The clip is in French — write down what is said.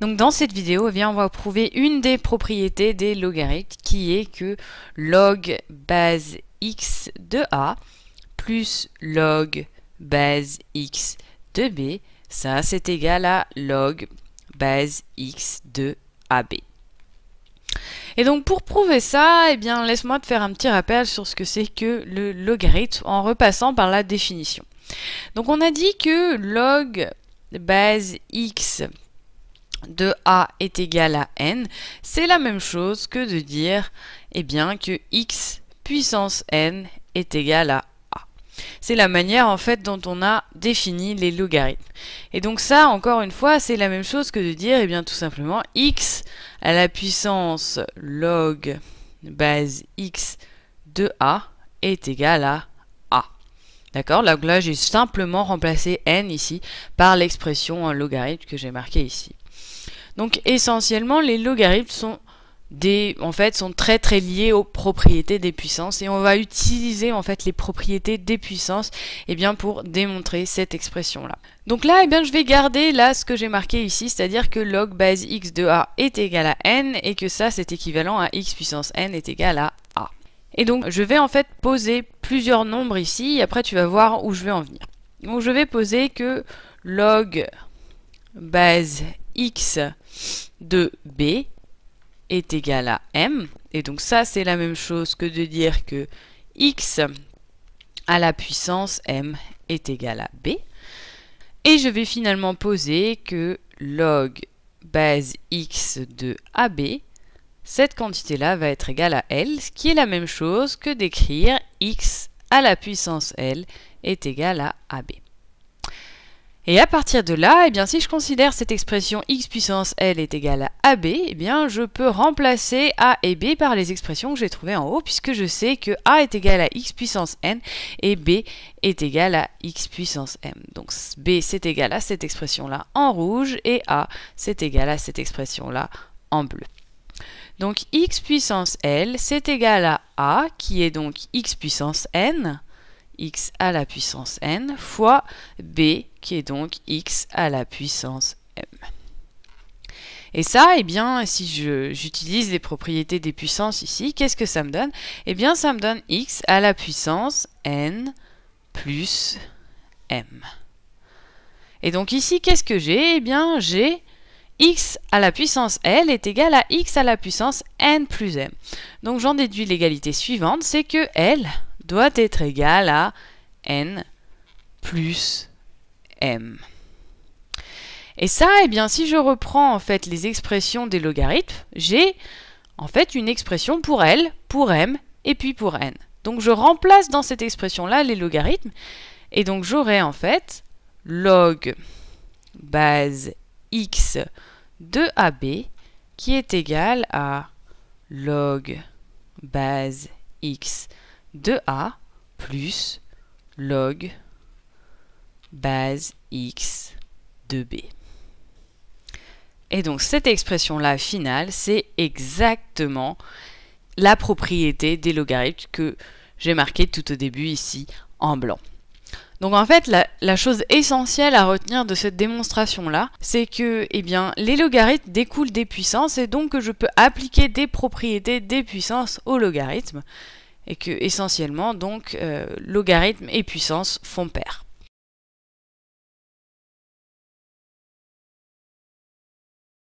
Donc dans cette vidéo, eh on va prouver une des propriétés des logarithmes qui est que log base x de a plus log base x de b, ça c'est égal à log base x de ab. Et donc pour prouver ça, eh bien laisse-moi te faire un petit rappel sur ce que c'est que le logarithme en repassant par la définition. Donc on a dit que log base x de a est égal à n, c'est la même chose que de dire eh bien, que x puissance n est égal à a. C'est la manière en fait dont on a défini les logarithmes. Et donc ça, encore une fois, c'est la même chose que de dire eh bien, tout simplement x à la puissance log base x de a est égal à D'accord là, j'ai simplement remplacé n ici par l'expression euh, logarithme que j'ai marqué ici. Donc essentiellement, les logarithmes sont des, en fait, sont très très liés aux propriétés des puissances et on va utiliser en fait les propriétés des puissances et eh bien, pour démontrer cette expression là. Donc là, eh bien, je vais garder là ce que j'ai marqué ici, c'est-à-dire que log base x de a est égal à n et que ça c'est équivalent à x puissance n est égal à a. Et donc je vais en fait poser plusieurs nombres ici, et après tu vas voir où je vais en venir. Donc je vais poser que log base x de b est égal à m. Et donc ça, c'est la même chose que de dire que x à la puissance m est égal à b. Et je vais finalement poser que log base x de AB, cette quantité-là va être égale à L, ce qui est la même chose que d'écrire x à la puissance L est égal à AB. Et à partir de là, eh bien, si je considère cette expression x puissance L est égale à AB, eh bien, je peux remplacer A et B par les expressions que j'ai trouvées en haut, puisque je sais que A est égal à x puissance N et B est égal à x puissance M. Donc B, c'est égal à cette expression-là en rouge, et A, c'est égal à cette expression-là en bleu. Donc x puissance L, c'est égal à A, qui est donc x puissance n, x à la puissance n, fois B, qui est donc x à la puissance m. Et ça, eh bien, si j'utilise les propriétés des puissances ici, qu'est-ce que ça me donne Eh bien, ça me donne x à la puissance n plus m. Et donc ici, qu'est-ce que j'ai Eh bien, j'ai x à la puissance L est égal à x à la puissance n plus m. Donc j'en déduis l'égalité suivante, c'est que L doit être égal à n plus m. Et ça, eh bien, si je reprends en fait les expressions des logarithmes, j'ai en fait une expression pour L, pour m et puis pour n. Donc je remplace dans cette expression-là les logarithmes, et donc j'aurai en fait log base x de AB qui est égal à log base x de A plus log base x de B. Et donc cette expression-là finale, c'est exactement la propriété des logarithmes que j'ai marqué tout au début ici en blanc. Donc en fait, la, chose essentielle à retenir de cette démonstration-là, c'est que eh bien, les logarithmes découlent des puissances et donc que je peux appliquer des propriétés des puissances au logarithme et que essentiellement donc euh, logarithme et puissance font pair.